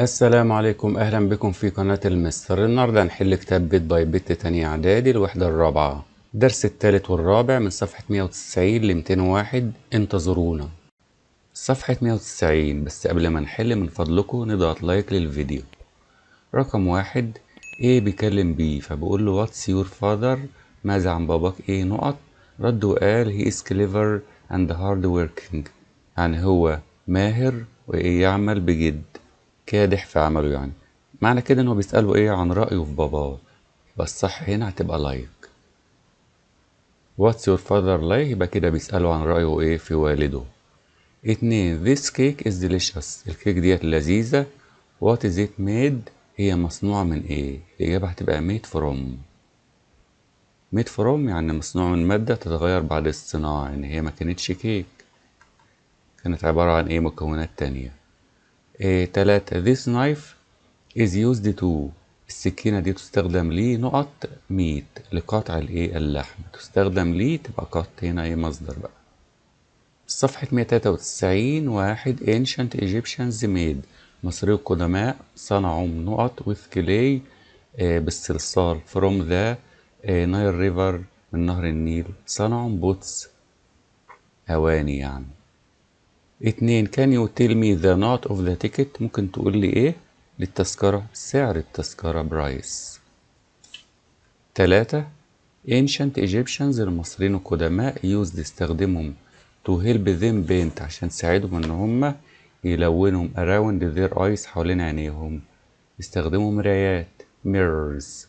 السلام عليكم اهلا بكم في قناة المستر النهاردة هنحل كتاب بيت باي بيت تانية اعدادي الوحدة الرابعة درس التالت والرابع من صفحة 190 ل 201 انتظرونا صفحة 190 بس قبل ما نحل من فضلكم نضغط لايك للفيديو رقم واحد ايه بيكلم بيه فبقول له واتس يور فاذر ماذا عن باباك ايه نقط رد وقال هي از كليفر اند هارد وركينج يعني هو ماهر وايه يعمل بجد كادح في عمله يعني معنى كده ان هو بيسأله ايه عن رأيه في باباه يبقى الصح هنا هتبقى لايك واتس يور father like يبقى كده بيسأله عن رأيه ايه في والده اتنين this cake is delicious الكيك ديت لذيذة what is it made هي مصنوعة من ايه الإجابة هتبقى made from made from يعني مصنوع من مادة تتغير بعد الصناعة ان يعني هي ما كانتش كيك كانت عبارة عن ايه مكونات تانية إيه، تلاتة this knife is used to السكينة دي تستخدم ليه نقط ميت لقطع الايه اللحم تستخدم ليه تبقى قط هنا ايه مصدر بقى صفحة 193 واحد ancient Egyptians made مصري القدماء صنعوا نقط with clay إيه، بالصلصال from the إيه، Nile river من نهر النيل صنعوا بوتس أواني يعني اتنين كان يو تيل مي ذا نوت اوف ذا تيكت ممكن تقول لي ايه للتذكرة سعر التذكرة برايس تلاتة ancient Egyptians المصريين القدماء يوزد استخدمهم to help them paint عشان تساعدهم ان هم يلونهم around their eyes حوالين عينيهم استخدموا مرايات mirrors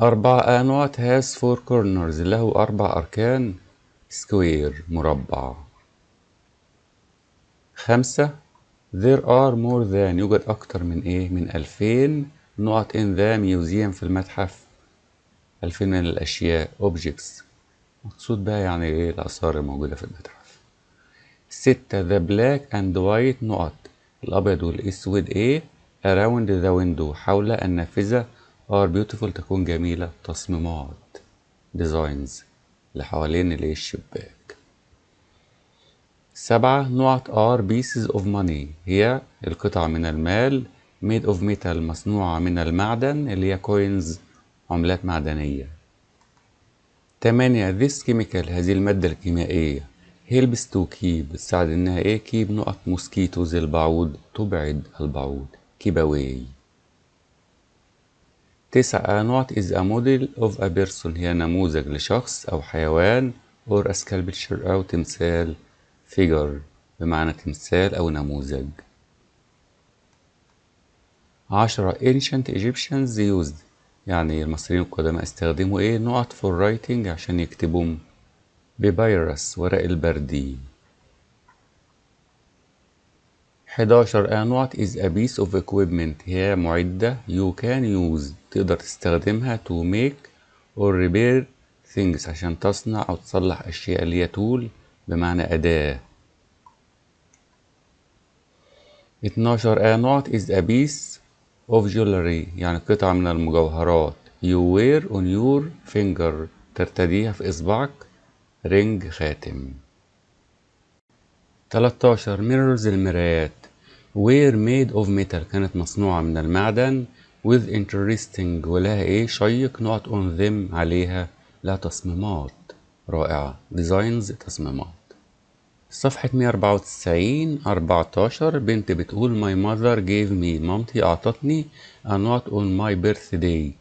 أربعة أنواع what has four corners له أربع أركان square مربع خمسة there are more than يوجد أكتر من إيه؟ من ألفين نقط in the museum في المتحف ألفين من الأشياء objects مقصود بقى يعني إيه الآثار الموجودة في المتحف ستة the black and white نقط الأبيض والأسود إيه around the window حول النافذة are beautiful تكون جميلة تصميمات designs اللي حوالين الشباك سبعة نقط ار pieces of money هي القطع من المال made of metal مصنوعة من المعدن اللي هي coins عملات معدنية تمانية this chemical هذه المادة الكيميائية helps to keep تساعد انها ايه keep نقط mosquitoes البعوض تبعد البعوض keep away تسعة نقط is a model of a person هي نموذج لشخص أو حيوان or a sculpture أو تمثال figure بمعنى تمثال أو نموذج عشرة ancient Egyptians used يعني المصريين القدماء استخدموا ايه نقط for writing عشان يكتبوا ببيروس ورق البردي 11 نقط is a piece of equipment هي معدة you can use تقدر تستخدمها to make or repair things عشان تصنع أو تصلح أشياء اللي هي tool بمعنى أداة 12 a knot is a piece of jewelry يعني قطعة من المجوهرات you wear on your finger ترتديها في إصبعك رينج خاتم 13 mirrors المرايات were made of metal كانت مصنوعة من المعدن with interesting ولها ايه شيق not on them عليها لها تصميمات رائعة designs تصميمات صفحة 194 14 بنت بتقول my mother gave me مامتي أعطتني a knot on my birthday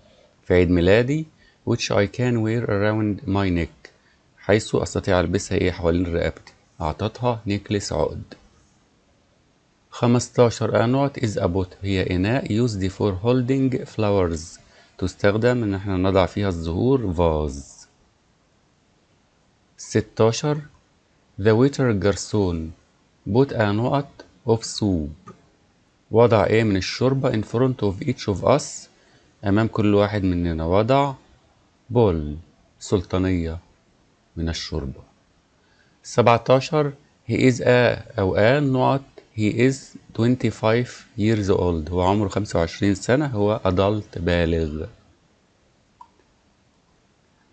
في عيد ميلادي which I can wear around my neck حيث أستطيع ألبسها إيه حوالين رقبتي أعطتها نيكلس عقد 15 a knot is a pot هي إناء used for holding flowers تستخدم إن احنا نضع فيها الزهور vase 16 The waiter garçon put a nut of soup. وضع ايه من الشوربة in front of each of us أمام كل واحد مننا وضع بول سلطانية من الشوربة 17 he is a أو a not he is 25 years old هو عمره 25 سنة هو adult بالغ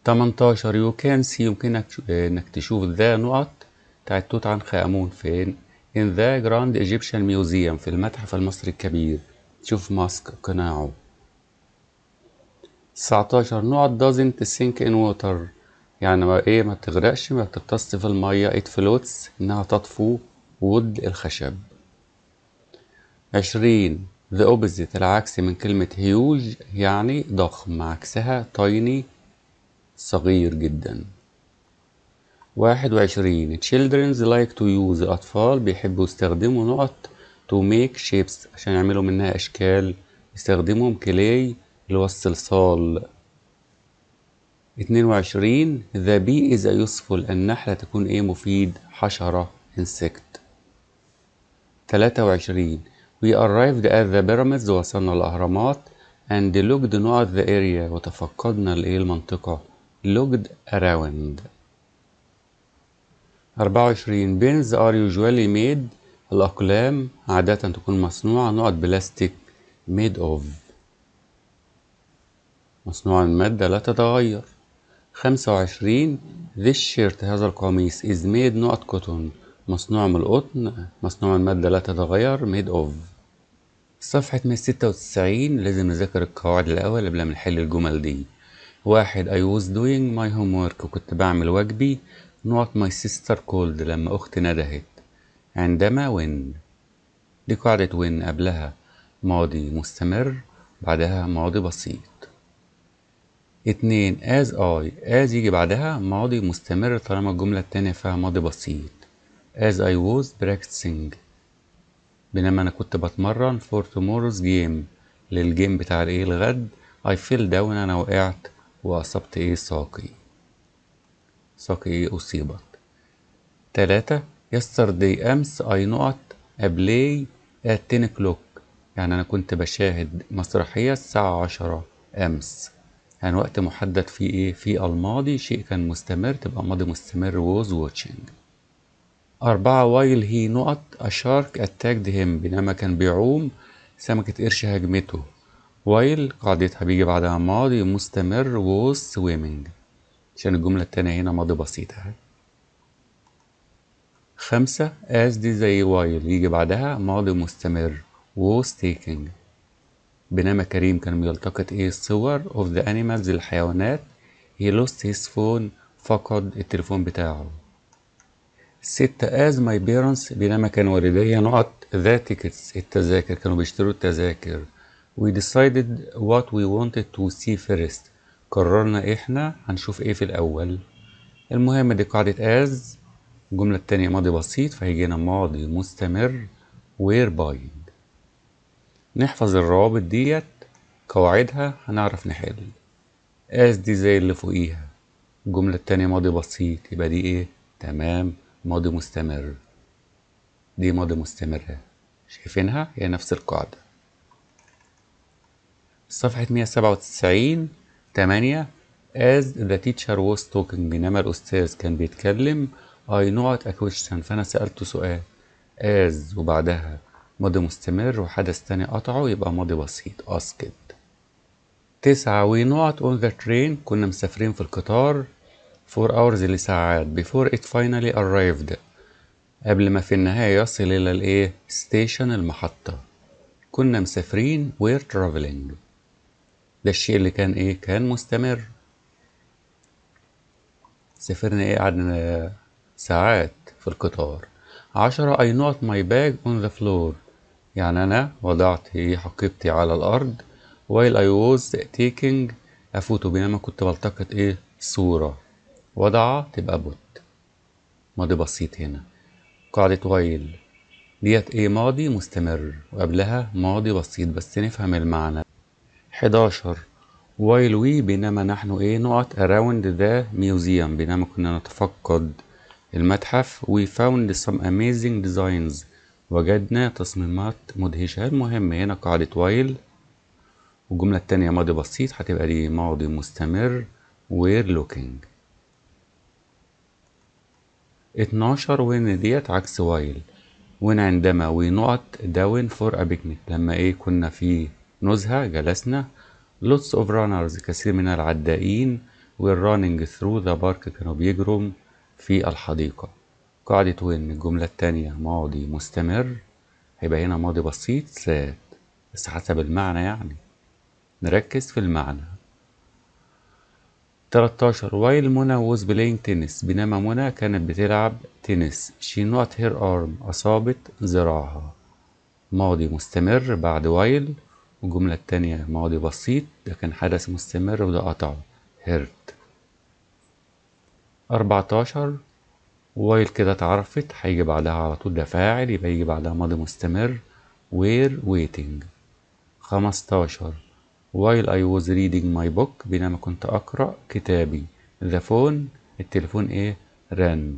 18 you can see يمكنك إيه، انك تشوف ذا نقط بتاعت توت عنخ آمون فين؟ in the Grand Egyptian Museum في المتحف المصري الكبير تشوف ماسك قناعه 19 نوع doesn't sink in water يعني ما ايه ما تغرقش ما بتغطس في المية it floats انها تطفو وود الخشب 20 the opposite العكس من كلمة huge يعني ضخم عكسها tiny صغير جدا واحد وعشرين children's like to use الأطفال بيحبوا يستخدموا نقط to make shapes عشان يعملوا منها أشكال يستخدمهم كلي اللي هو الصلصال اتنين وعشرين the bee is a useful النحلة تكون ايه مفيد حشرة insect تلاتة وعشرين we arrived at the pyramids وصلنا الأهرامات and looked not the area وتفقدنا الايه المنطقة looked around 24 بينز ار يوجوالي ميد الأقلام عادة تكون مصنوعة نقط بلاستيك ميد اوف مصنوعة من مادة لا تتغير 25 this shirt هذا القميص is made نقط كوتون مصنوع من القطن مصنوع من مادة لا تتغير made of صفحة 196 لازم نذاكر القواعد الأول قبل ما نحل الجمل دي واحد I was doing my homework وكنت بعمل واجبي Not My Sister Called لما أختي ندهت عندما when دي قاعدة when قبلها ماضي مستمر بعدها ماضي بسيط اتنين as I as يجي بعدها ماضي مستمر طالما الجملة التانية فيها ماضي بسيط as I was practicing بينما أنا كنت بتمرن for tomorrow's game للجيم بتاع الإيه الغد I fell down أنا وقعت وأصبت إيه ساقي ساقيه أصيبت تلاتة دي أمس أي نقط أبلي أتين كلوك يعني أنا كنت بشاهد مسرحية الساعة عشرة أمس يعني وقت محدد في إيه؟ في الماضي شيء كان مستمر تبقى ماضي مستمر was watching أربعة وايل هي نقط أشارك أتاكد هيم بينما كان بيعوم سمكة قرش هاجمته وايل قاعدتها بيجي بعدها ماضي مستمر was swimming عشان الجملة التانية هنا ماضي بسيطة خمسة as دي زي while يجي بعدها ماضي مستمر was taking بنام كريم كان بيلتقط ايه الصور of the animals الحيوانات he lost his phone فقد التليفون بتاعه ستة as my parents بينما كان والدي نقط the tickets التذاكر كانوا بيشتروا التذاكر we decided what we wanted to see first قررنا احنا هنشوف ايه في الاول المهم دي قاعدة از الجملة التانية ماضي بسيط فهيجينا ماضي مستمر وير بايد نحفظ الروابط ديت قواعدها هنعرف نحل as دي زي اللي فوقيها الجملة التانية ماضي بسيط يبقى دي ايه تمام ماضي مستمر دي ماضي مستمرة شايفينها هي نفس القاعدة صفحة 197 8 as the teacher was talking بينما الأستاذ كان بيتكلم I not a question فأنا سألته سؤال as وبعدها ماضي مستمر وحدث تاني قطعه يبقى ماضي بسيط أسكت تسعة we not on the train كنا مسافرين في القطار four hours لساعات before it finally arrived قبل ما في النهاية يصل إلى الإيه؟ ستيشن المحطة كنا مسافرين we're traveling ده الشيء اللي كان ايه كان مستمر سافرنا ايه قعدنا ساعات في القطار عشرة I not my bag on the floor يعني أنا وضعت ايه حقيبتي على الأرض while I was taking a photo بينما كنت بلتقط إيه صورة وضع تبقى بوت ماضي بسيط هنا قاعدة while ديت إيه ماضي مستمر وقبلها ماضي بسيط بس نفهم المعنى 11 while we بينما نحن ايه نقط around the museum بينما كنا نتفقد المتحف we found some amazing designs وجدنا تصميمات مدهشة المهم هنا قاعدة while والجملة التانية ماضي بسيط هتبقى دي ماضي مستمر we're looking 12 وين ديت عكس while وين عندما we نقط down for a picnic لما ايه كنا في نزهة جلسنا lots of runners كثير من العدائين were running through the park كانوا بيجروا في الحديقة قاعدة وين الجملة التانية ماضي مستمر هيبقى هنا ماضي بسيط ساد بس حسب المعنى يعني نركز في المعنى 13 وايل منى was playing tennis بينما منى كانت بتلعب تنس she not her arm أصابت ذراعها ماضي مستمر بعد وايل والجملة التانية ماضي بسيط ده كان حدث مستمر وده قطعه هرت أربعتاشر وايل كده اتعرفت هيجي بعدها على طول ده فاعل يبقى يجي بعدها ماضي مستمر وير ويتنج خمستاشر وايل اي was ريدنج ماي بوك بينما كنت أقرأ كتابي ذا فون التليفون ايه ران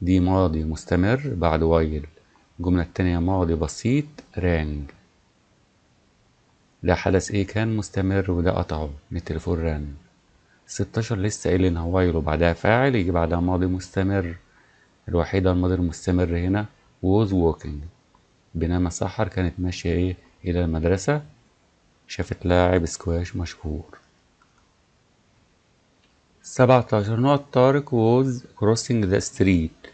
دي ماضي مستمر بعد وايل الجملة التانية ماضي بسيط رانج ده حدث ايه كان مستمر وده قطعه من التليفون رن ستاشر لسه قايل ان هو يلو بعدها فاعل يجي بعدها ماضي مستمر الوحيدة الماضي المستمر هنا was walking بينما سحر كانت ماشية ايه الى المدرسة شافت لاعب سكواش مشهور سبعتاشر نقط طارق was crossing the street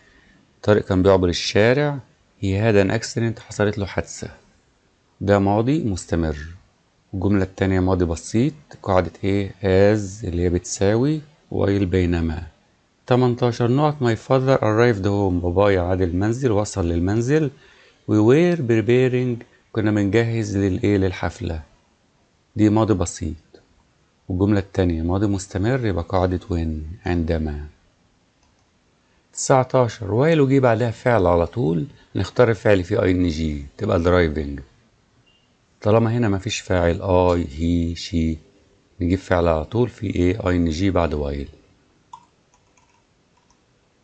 طارق كان بيعبر الشارع هي هذا an accident حصلت له حادثة ده ماضي مستمر الجملة التانية ماضي بسيط قاعدة ايه هاز اللي هي بتساوي وايل بينما 18 نقط my father arrived home بابايا عاد المنزل وصل للمنزل we were preparing كنا بنجهز للايه للحفلة دي ماضي بسيط والجملة التانية ماضي مستمر يبقى قاعدة when عندما 19 وايل وجي بعدها فعل على طول نختار الفعل فيه ان جي تبقى driving طالما هنا مفيش فاعل اي هي شي نجيب فعل على طول في ايه اي ان جي بعد وايل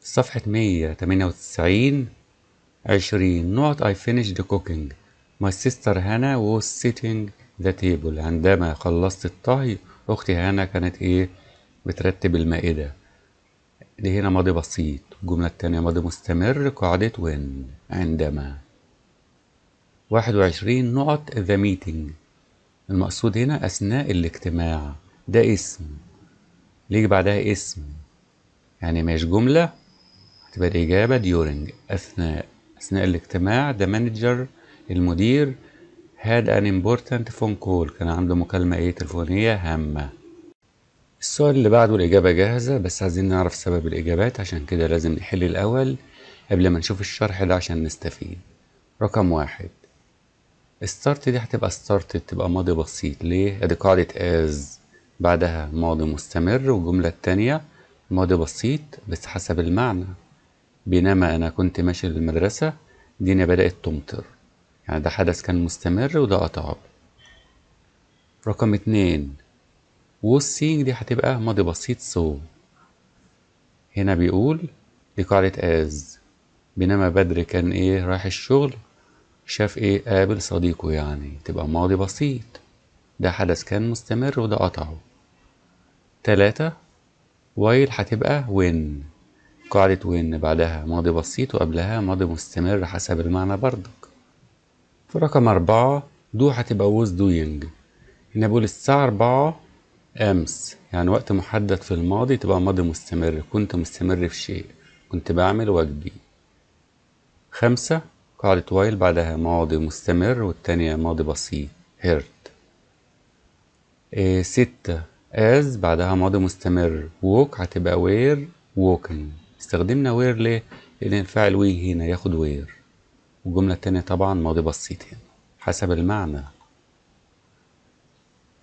صفحة 198 20 نوت I finished cooking My sister هنا was sitting the table عندما خلصت الطهي أختي هنا كانت إيه بترتب المائدة دي هنا ماضي بسيط الجملة التانية ماضي مستمر قاعدة when عندما 21 نقط ذا ميتنج المقصود هنا أثناء الاجتماع ده اسم ليجي بعدها اسم يعني مش جملة هتبقى الإجابة during أثناء أثناء الاجتماع ده مانجر المدير had an important phone call كان عنده مكالمة إيه تليفونية هامة السؤال اللي بعده الإجابة جاهزة بس عايزين نعرف سبب الإجابات عشان كده لازم نحل الأول قبل ما نشوف الشرح ده عشان نستفيد رقم واحد start دي هتبقى started تبقى ماضي بسيط ليه؟ ادي قاعدة as بعدها ماضي مستمر والجملة التانية ماضي بسيط بس حسب المعنى بينما أنا كنت ماشي للمدرسة الدنيا بدأت تمطر يعني ده حدث كان مستمر وده قطع رقم اتنين والسينج دي هتبقى ماضي بسيط سو هنا بيقول دي قاعدة as بينما بدر كان ايه رايح الشغل شاف ايه قابل صديقه يعني تبقى ماضي بسيط ده حدث كان مستمر وده قطعه تلاتة وايل هتبقى وين قاعدة وين بعدها ماضي بسيط وقبلها ماضي مستمر حسب المعنى برضك في رقم أربعة دو هتبقى ووز دوينج هنا بقول الساعة أربعة أمس يعني وقت محدد في الماضي تبقى ماضي مستمر كنت مستمر في شيء كنت بعمل واجبي خمسة قاعدة وايل بعدها ماضي مستمر والتانية ماضي بسيط هيرت إيه ستة از بعدها ماضي مستمر ووك هتبقى وير ووكن استخدمنا وير ليه؟ لأن الفاعل وي هنا ياخد وير والجملة التانية طبعا ماضي بسيط هنا حسب المعنى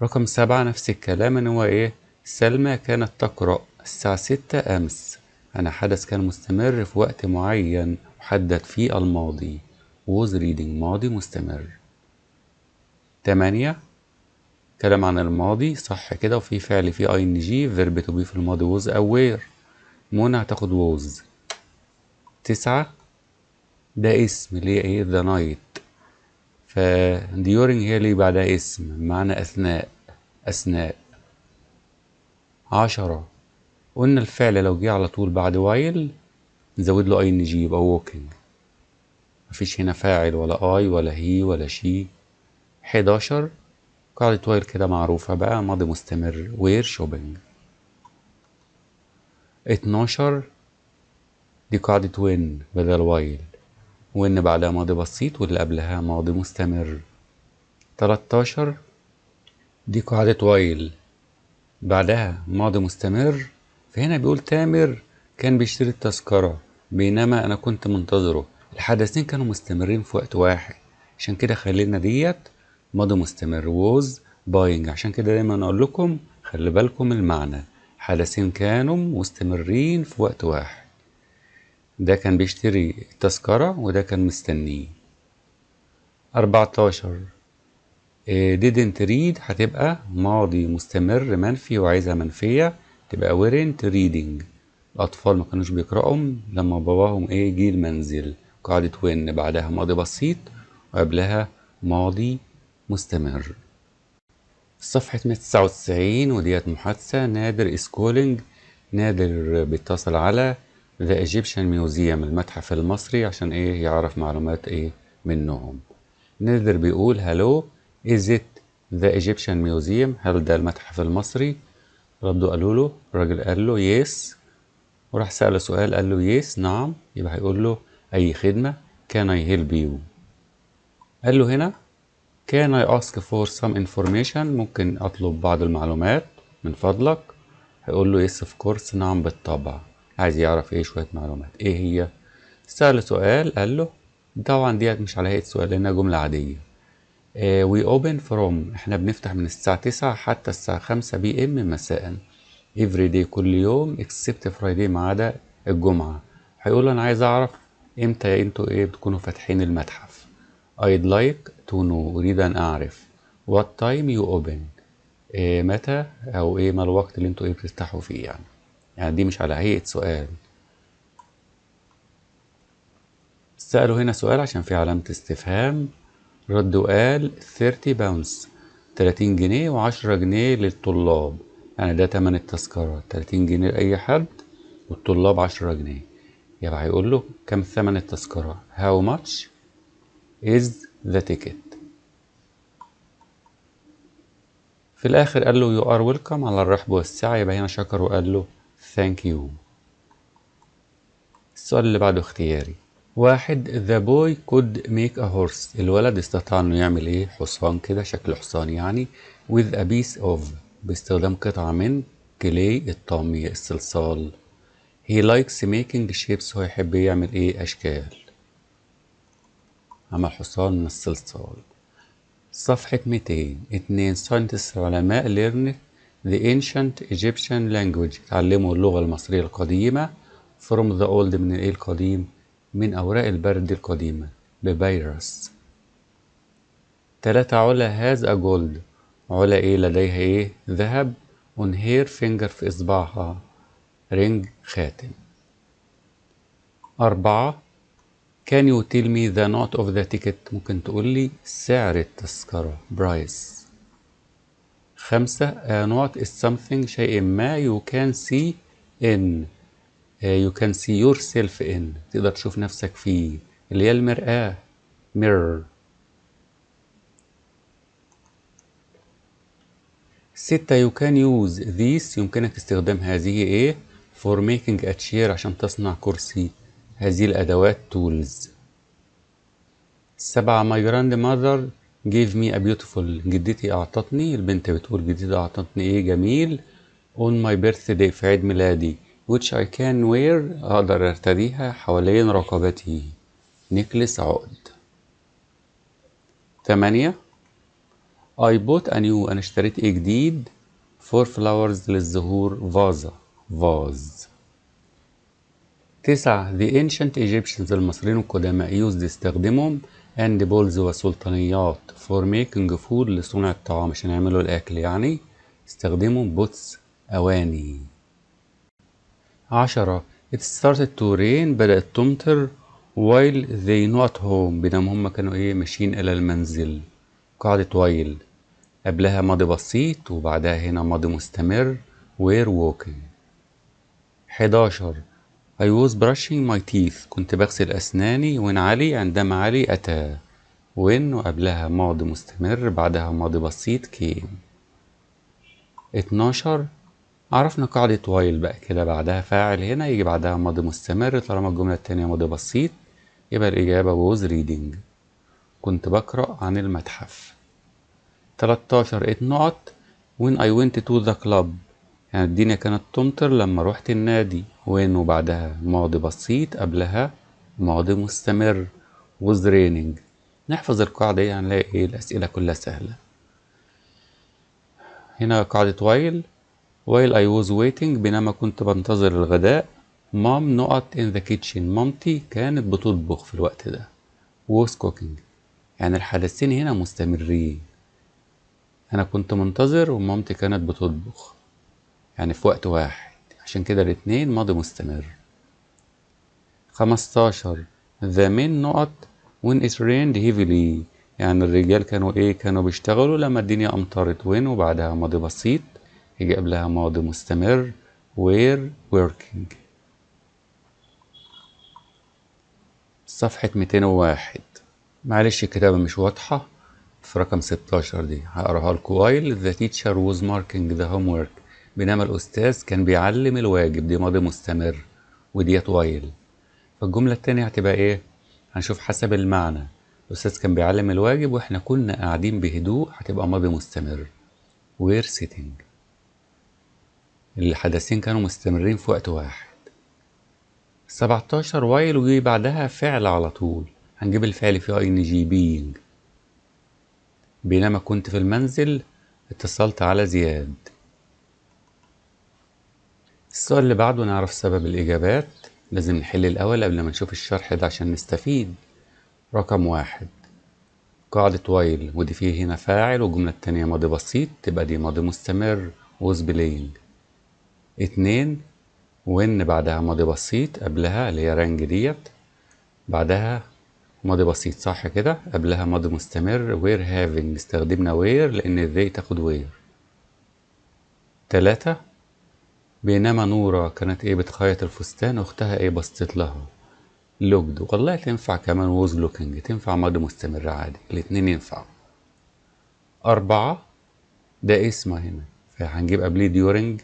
رقم سبعة نفس الكلام ان هو ايه سلمى كانت تقرأ الساعة ستة أمس أنا حدث كان مستمر في وقت معين محدد في الماضي was reading ماضي مستمر تمانية كلام عن الماضي صح كده وفي فعل في اي ان جي فيرب تو بي في الماضي was aware منى هتاخد was تسعة ده اسم اللي هي ايه ذا نايت ف during هي اللي بعدها اسم معنى اثناء اثناء عشرة قلنا الفعل لو جه على طول بعد وايل نزود له اي ان جي يبقى walking مفيش هنا فاعل ولا اي ولا هي ولا شي 11 قاعدة وير كده معروفة بقى ماضي مستمر وير شوبينج 12 دي قاعدة وين بدل وايل وإن بعدها ماضي بسيط واللي قبلها ماضي مستمر 13 دي قاعدة وايل بعدها ماضي مستمر فهنا بيقول تامر كان بيشتري التذكرة بينما أنا كنت منتظره الحدثين كانوا مستمرين في وقت واحد عشان كده خلينا ديت ماضي مستمر ووز باينج عشان كده دايما اقول لكم خلي بالكم المعنى حدثين كانوا مستمرين في وقت واحد ده كان بيشتري تذكره وده كان مستنيه 14 إيه، didn't read هتبقى ماضي مستمر منفي وعايزة منفية تبقى weren't reading الأطفال ما كانوش بيقرأوا لما باباهم إيه جه المنزل قاعدة when بعدها ماضي بسيط وقبلها ماضي مستمر صفحة 199 وديت محادثة نادر is calling نادر بيتصل على ذا ايجيبشن ميوزيوم المتحف المصري عشان ايه يعرف معلومات ايه منهم نادر بيقول هلو از ات ذا ايجيبشن ميوزيوم هل ده المتحف المصري ردوا قالوا له الراجل قال له يس وراح سأله سؤال قال له يس نعم يبقى هيقول له أي خدمة can I help you قال له هنا can I ask for some information ممكن أطلب بعض المعلومات من فضلك هيقول له yes of course نعم بالطبع عايز يعرف ايه شوية معلومات ايه هي سأل سؤال قال له طبعا ديت مش على هيئة سؤال لأنها جملة عادية وي اوبن فروم احنا بنفتح من الساعة تسعة حتى الساعة خمسة بي ام مساء every day كل يوم except Friday ما عدا الجمعة هيقول له انا عايز اعرف امتى انتوا ايه بتكونوا فاتحين المتحف I'd like to know اريد ان اعرف what time you open إيه متى او ايه ما الوقت اللي انتوا ايه بتفتحوا فيه يعني يعني دي مش على هيئة سؤال سألوا هنا سؤال عشان في علامة استفهام رد وقال 30 باونس 30 جنيه و10 جنيه للطلاب يعني ده تمن التذكرة 30 جنيه لأي حد والطلاب 10 جنيه يبقى هيقول له كم ثمن التذكرة how much is the ticket في الآخر قال له you are welcome على الرحب والسعة يبقى هنا شكر وقال له thank you السؤال اللي بعده اختياري واحد the boy could make a horse الولد استطاع انه يعمل ايه حصان كده شكل حصان يعني with a piece of باستخدام قطعة من كلي الطامية الصلصال he likes making shapes هو يحب يعمل ايه اشكال عمل حصان من الصلصال صفحة 200 اتنين ساينتست علماء learn the ancient Egyptian language اتعلموا اللغة المصرية القديمة from the old من الايه القديم من أوراق البرد القديمة ببيروس تلاتة علا has a gold علا ايه لديها ايه ذهب on her finger في إصبعها رنج خاتم أربعة Can you tell me the note of the ticket ممكن تقول لي سعر التذكرة برايس خمسة a note is something شيء ما you can see in uh, you can see yourself in تقدر تشوف نفسك فيه اللي هي المرآة mirror ستة you can use these يمكنك استخدام هذه ايه for making a chair عشان تصنع كرسي هذه الأدوات tools السبعة my grandmother gave me a beautiful جدتي أعطتني البنت بتقول جدتي أعطتني إيه جميل on my birthday في عيد ميلادي which I can wear أقدر أرتديها حوالين رقبتي نيكلس عقد تمانية I bought a new أنا اشتريت إيه جديد for flowers للزهور فازة فاز تسعة The ancient Egyptians المصريين القدماء used استخدمهم and balls وسلطانيات for making food لصنع الطعام عشان يعملوا الأكل يعني استخدموا بوتس أواني عشرة It started to rain بدأت تمطر while they not home بينما هم كانوا ايه ماشيين إلى المنزل قاعدة while قبلها ماضي بسيط وبعدها هنا ماضي مستمر were walking حداشر I was brushing my teeth كنت بغسل أسناني when علي عندما علي أتى when وقبلها ماضي مستمر بعدها ماضي بسيط came اتناشر عرفنا قاعدة while بقى كده بعدها فاعل هنا يجي بعدها ماضي مستمر طالما الجملة التانية ماضي بسيط يبقى الإجابة was reading كنت بقرأ عن المتحف 13 اتنقط when I went to the club يعني الدنيا كانت تمطر لما روحت النادي وين وبعدها ماضي بسيط قبلها ماضي مستمر was raining نحفظ القاعدة دي هنلاقي يعني ايه الأسئلة كلها سهلة هنا قاعدة while while I was waiting بينما كنت بنتظر الغداء مام نقط ان ذا كيتشن مامتي كانت بتطبخ في الوقت ده ووز كوكينج يعني الحدثين هنا مستمرين أنا كنت منتظر ومامتي كانت بتطبخ يعني في وقت واحد عشان كده الاتنين ماضي مستمر خمستاشر the men نقط when it rained heavily يعني الرجال كانوا ايه كانوا بيشتغلوا لما الدنيا امطرت وين وبعدها ماضي بسيط يجي قبلها ماضي مستمر were working صفحة 201 معلش الكتابة مش واضحة في رقم 16 دي هقراها لكم while the teacher was marking the homework بينما الأستاذ كان بيعلم الواجب دي ماضي مستمر ودي طويل فالجملة التانية هتبقى إيه؟ هنشوف حسب المعنى الأستاذ كان بيعلم الواجب وإحنا كنا قاعدين بهدوء هتبقى ماضي مستمر وير sitting الحدثين كانوا مستمرين في وقت واحد 17 وايل وجي بعدها فعل على طول هنجيب الفعل في اي ان جي بينج بينما كنت في المنزل اتصلت على زياد السؤال اللي بعده نعرف سبب الإجابات لازم نحل الأول قبل ما نشوف الشرح ده عشان نستفيد رقم واحد قاعدة وايل ودي فيه هنا فاعل والجملة التانية ماضي بسيط تبقى دي ماضي مستمر was playing اتنين وإن بعدها ماضي بسيط قبلها اللي هي رانج ديت بعدها ماضي بسيط صح كده قبلها ماضي مستمر were having استخدمنا where لأن they تاخد where تلاتة بينما نورة كانت ايه بتخيط الفستان واختها ايه بصت لها لوكد والله تنفع كمان ووز لوكينج تنفع ماضي مستمر عادي الاتنين ينفعوا أربعة ده اسمه هنا فهنجيب قبليه ديورنج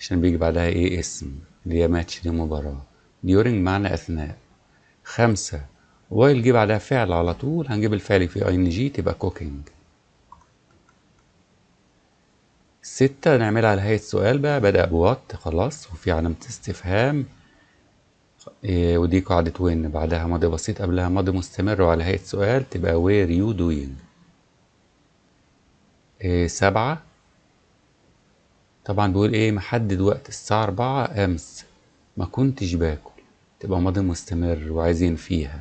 عشان بيجي بعدها ايه اسم اللي هي ماتش دي مباراة ديورنج معنى أثناء خمسة وايل جه بعدها فعل على طول هنجيب الفعل في اي ان جي تبقى كوكينج ستة نعملها على هيئة سؤال بقى بدأ بوات خلاص وفي علامة استفهام إيه ودي قاعدة وين بعدها ماضي بسيط قبلها ماضي مستمر وعلى هيئة سؤال تبقى وير يو دوينج سبعة طبعا بيقول ايه محدد وقت الساعة أربعة أمس ما كنتش باكل تبقى ماضي مستمر وعايزين فيها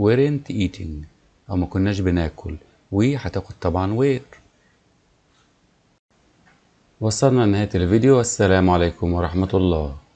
weren't eating أو ما كناش بناكل وهتاخد طبعا وير وصلنا لنهاية الفيديو والسلام عليكم ورحمة الله